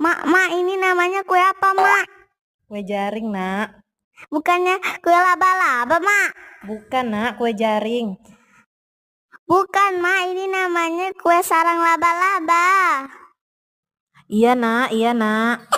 Mak, mak ini namanya kue apa mak? Kue jaring nak. Bukannya kue laba-laba mak? Bukan nak, kue jaring. Bukan mak, ini namanya kue sarang laba-laba. Iya nak, iya nak.